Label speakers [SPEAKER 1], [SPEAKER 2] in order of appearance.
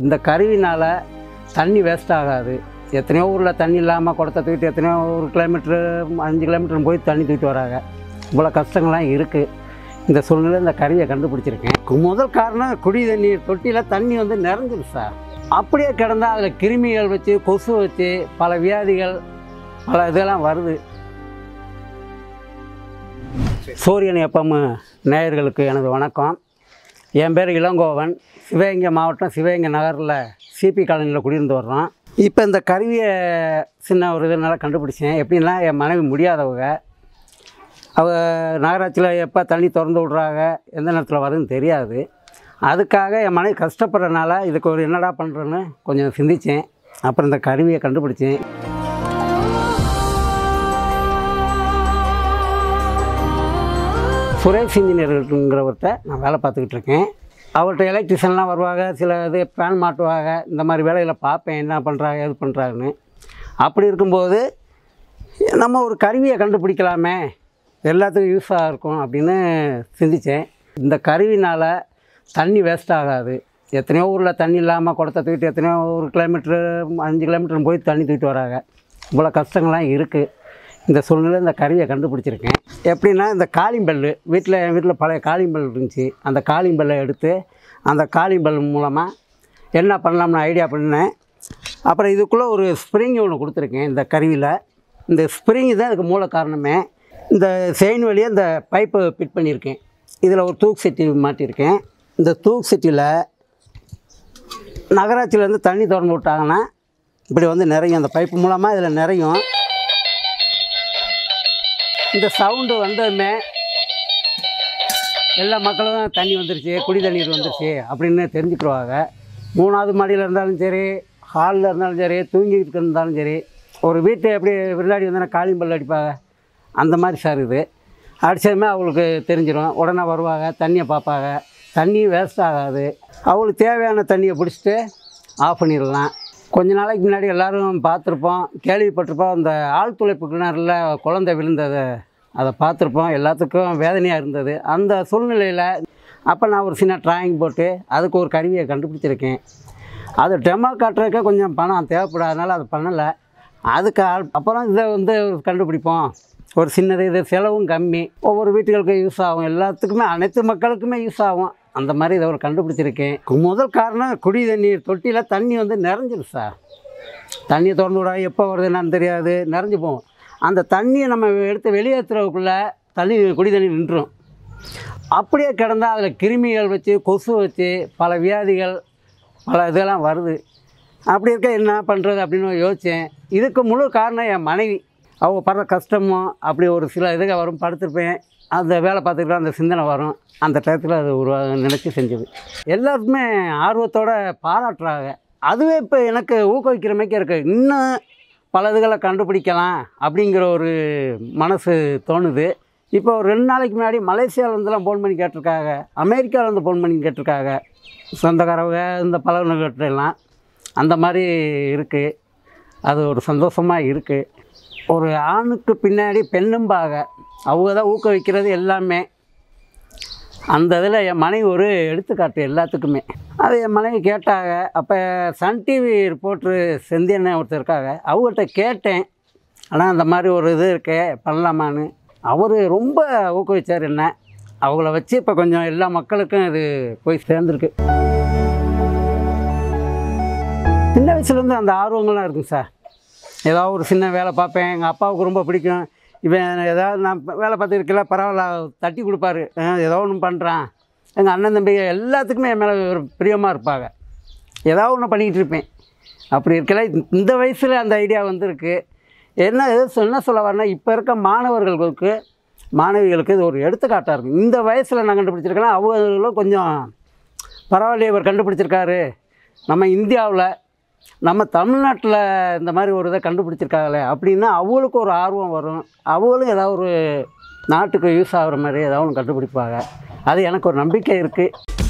[SPEAKER 1] இந்த கருவினால் தண்ணி வேஸ்ட் ஆகாது எத்தனையோ ஊரில் தண்ணி இல்லாமல் குடத்தை தூக்கிட்டு எத்தனையோ ஒரு கிலோமீட்ரு அஞ்சு கிலோமீட்டர் போய் தண்ணி தூக்கிட்டு வராங்க இவ்வளோ கஷ்டங்கள்லாம் இருக்குது இந்த சூழ்நிலை இந்த கருவியை கண்டுபிடிச்சிருக்கேன் முதல் காரணம் குடி தண்ணி தொட்டியில் தண்ணி வந்து நிறைஞ்சிது சார் அப்படியே கிடந்தால் அதில் கிருமிகள் வச்சு கொசு வச்சு பல வியாதிகள் பல இதெல்லாம் வருது சூரியன் எப்பவும் நேயர்களுக்கு எனது வணக்கம் என் பேர் இளங்கோவன் சிவகங்கை மாவட்டம் சிவகங்கை நகரில் சிபி காலனியில் குடியிருந்து வர்றோம் இப்போ இந்த கருவியை சின்ன ஒரு இதனால் கண்டுபிடிச்சேன் எப்படின்னா என் மனைவி முடியாதவங்க அவ நகராட்சியில் எப்போ தண்ணி திறந்து விட்றாங்க எந்த நேரத்தில் வருதுன்னு தெரியாது அதுக்காக என் மனைவி கஷ்டப்படுறதுனால இதுக்கு ஒரு என்னடா பண்ணுறேன்னு கொஞ்சம் சிந்தித்தேன் அப்புறம் இந்த கருவியை கண்டுபிடிச்சேன் சுரேஷ் இன்ஜினியர்ங்கிற நான் வேலை பார்த்துக்கிட்டு இருக்கேன் அவர்கிட்ட எலக்ட்ரிஷியன்லாம் வருவாங்க சில இது ஃபேன் மாட்டுவாங்க இந்த மாதிரி வேலையில் பார்ப்பேன் என்ன பண்ணுறாங்க எது பண்ணுறாங்கன்னு அப்படி இருக்கும்போது நம்ம ஒரு கருவியை கண்டுபிடிக்கலாமே எல்லாத்துக்கும் யூஸாக இருக்கும் அப்படின்னு சிந்தித்தேன் இந்த கருவினால் தண்ணி வேஸ்ட் ஆகாது எத்தனையோ ஊரில் தண்ணி இல்லாமல் குடத்தை தூக்கிட்டு எத்தனையோ ஒரு கிலோமீட்ரு அஞ்சு கிலோமீட்டர் போய் தண்ணி தூக்கிட்டு வராங்க இவ்வளோ கஷ்டங்கள்லாம் இருக்குது இந்த சூழ்நிலை இந்த கருவியை கண்டுபிடிச்சிருக்கேன் எப்படின்னா இந்த காளிம்பல் வீட்டில் என் வீட்டில் பழைய காளிம்பல் இருந்துச்சு அந்த காளிம்பல்லை எடுத்து அந்த காளிம்பல் மூலமாக என்ன பண்ணலாம்னு ஐடியா பண்ணேன் அப்புறம் இதுக்குள்ளே ஒரு ஸ்ப்ரிங் ஒன்று கொடுத்துருக்கேன் இந்த கருவியில் இந்த ஸ்ப்ரிங் தான் இதுக்கு மூல காரணமே இந்த செயின் வழியே இந்த பைப்பு ஃபிட் பண்ணியிருக்கேன் இதில் ஒரு தூக்கு சட்டி மாட்டியிருக்கேன் இந்த தூக்கு சட்டியில் நகராட்சியிலேருந்து தண்ணி திறந்து விட்டாங்கன்னா இப்படி வந்து நிறையும் அந்த பைப்பு மூலமாக இதில் நிறையும் இந்த சவுண்டு வந்ததுமே எல்லா மக்களும் தண்ணி வந்துருச்சு குடி தண்ணீர் வந்துருச்சு அப்படின்னு தெரிஞ்சுக்கிடுவாங்க மூணாவது மாடியில் இருந்தாலும் சரி ஹாலில் இருந்தாலும் சரி தூங்கிக்கிட்டு இருந்தாலும் சரி ஒரு வீட்டை எப்படி விருந்தாடி வந்தோன்னா பல்லு அடிப்பாங்க அந்த மாதிரி சார் இது அடித்ததுமே அவங்களுக்கு தெரிஞ்சிடும் உடனே வருவாங்க தண்ணியை பார்ப்பாங்க தண்ணி வேஸ்ட் ஆகாது அவங்களுக்கு தேவையான தண்ணியை பிடிச்சிட்டு ஆஃப் பண்ணிடலாம் கொஞ்ச நாளைக்கு முன்னாடி எல்லோரும் பார்த்துருப்போம் கேள்விப்பட்டிருப்போம் அந்த ஆழ்துளைப்பு கிணறுல குழந்தை விழுந்ததை அதை பார்த்துருப்போம் எல்லாத்துக்கும் வேதனையாக இருந்தது அந்த சூழ்நிலையில் அப்போ நான் ஒரு சின்ன ட்ராயிங் போட்டு அதுக்கு ஒரு கருவியை கண்டுபிடிச்சிருக்கேன் அது டெமோ காட்டுறதுக்கு கொஞ்சம் பணம் தேவைப்படாதனால அது பண்ணலை அதுக்கு அப்புறம் இதை வந்து கண்டுபிடிப்போம் ஒரு சின்னது இது செலவும் கம்மி ஒவ்வொரு வீட்டுகளுக்கும் யூஸ் ஆகும் எல்லாத்துக்குமே அனைத்து மக்களுக்குமே யூஸ் ஆகும் அந்த மாதிரி இதை ஒரு கண்டுபிடிச்சிருக்கேன் முதல் காரணம் குடி தண்ணீர் தொட்டியில் தண்ணி வந்து நிறைஞ்சிடும் சார் தண்ணியை திறந்து விடாது எப்போ வருது என்னன்னு தெரியாது நிறைஞ்சு போவோம் அந்த தண்ணியை நம்ம எடுத்து வெளியேற்றுறதுக்குள்ளே தண்ணி குடி தண்ணி நின்றுடும் அப்படியே கிடந்தால் அதில் கிருமிகள் வச்சு கொசு வச்சு பல வியாதிகள் பல இதெல்லாம் வருது அப்படி இருக்க என்ன பண்ணுறது அப்படின்னு யோசித்தேன் இதுக்கு முழு காரணம் என் மனைவி அவங்க படுற கஷ்டமும் அப்படி ஒரு சில இதுக வரும் படுத்துருப்பேன் அந்த வேலை பார்த்துக்கிட்டு அந்த சிந்தனை வரும் அந்த டயத்தில் அது உருவாக நினச்சி செஞ்சது எல்லாருக்குமே ஆர்வத்தோடு பாராட்டுறாங்க அதுவே இப்போ எனக்கு ஊக்குவிக்கிற மாதிரி இருக்குது இன்னும் பல இதுகளை கண்டுபிடிக்கலாம் அப்படிங்கிற ஒரு மனசு தோணுது இப்போ ஒரு ரெண்டு நாளைக்கு முன்னாடி மலேசியாவிலேருந்துலாம் ஃபோன் பண்ணி கேட்டிருக்காங்க அமெரிக்காவிலேருந்து ஃபோன் பண்ணி கேட்டிருக்காங்க சொந்தக்காரவங்க இந்த பழகினவர்கிட்ட எல்லாம் அந்த மாதிரி இருக்குது அது ஒரு சந்தோஷமாக இருக்குது ஒரு ஆணுக்கு பின்னாடி பெண்ணும்பாக அவங்க தான் ஊக்குவிக்கிறது எல்லாமே அந்த இதில் என் மனைவி ஒரு எடுத்துக்காட்டு எல்லாத்துக்குமே அது என் மனைவி கேட்டாங்க அப்போ சன் டிவி ரிப்போர்ட்ரு செந்தியன்னு ஒருத்தர் இருக்காங்க அவங்கள்ட்ட கேட்டேன் ஆனால் அந்த மாதிரி ஒரு இது இருக்கே பண்ணலாமான்னு அவர் ரொம்ப ஊக்குவிச்சார் என்ன அவங்கள வச்சு இப்போ கொஞ்சம் எல்லா மக்களுக்கும் இது போய் சேர்ந்துருக்கு சின்ன வயசுலேருந்து அந்த ஆர்வங்கள்லாம் இருக்கும் சார் ஏதாவது ஒரு சின்ன வேலை பார்ப்பேன் எங்கள் அப்பாவுக்கு ரொம்ப பிடிக்கும் இவன் ஏதாவது நான் வேலை பார்த்துருக்கல பரவாயில்ல தட்டி கொடுப்பாரு ஏதோ ஒன்று பண்ணுறான் எங்கள் அண்ணன் தம்பி எல்லாத்துக்குமே என் மேலே ஒரு பிரியமாக இருப்பாங்க ஏதோ ஒன்று பண்ணிக்கிட்டு இருப்பேன் அப்படி இருக்கல இந்த வயசில் அந்த ஐடியா வந்திருக்கு என்ன என்ன சொல்ல வரேன்னா இப்போ இருக்க மாணவர்களுக்கு மாணவிகளுக்கு இது ஒரு எடுத்துக்காட்டாக இருக்கும் இந்த வயசில் நான் கண்டுபிடிச்சிருக்கேன்னா அவங்களும் கொஞ்சம் பரவாயில்ல இவர் கண்டுபிடிச்சிருக்காரு நம்ம இந்தியாவில் நம்ம தமிழ்நாட்டில் இந்த மாதிரி ஒரு இதை கண்டுபிடிச்சிருக்காங்களே அப்படின்னா அவங்களுக்கு ஒரு ஆர்வம் வரும் அவங்களும் ஏதாவது ஒரு நாட்டுக்கு யூஸ் ஆகிற மாதிரி ஏதாவது ஒன்று கண்டுபிடிப்பாங்க அது எனக்கு ஒரு நம்பிக்கை இருக்குது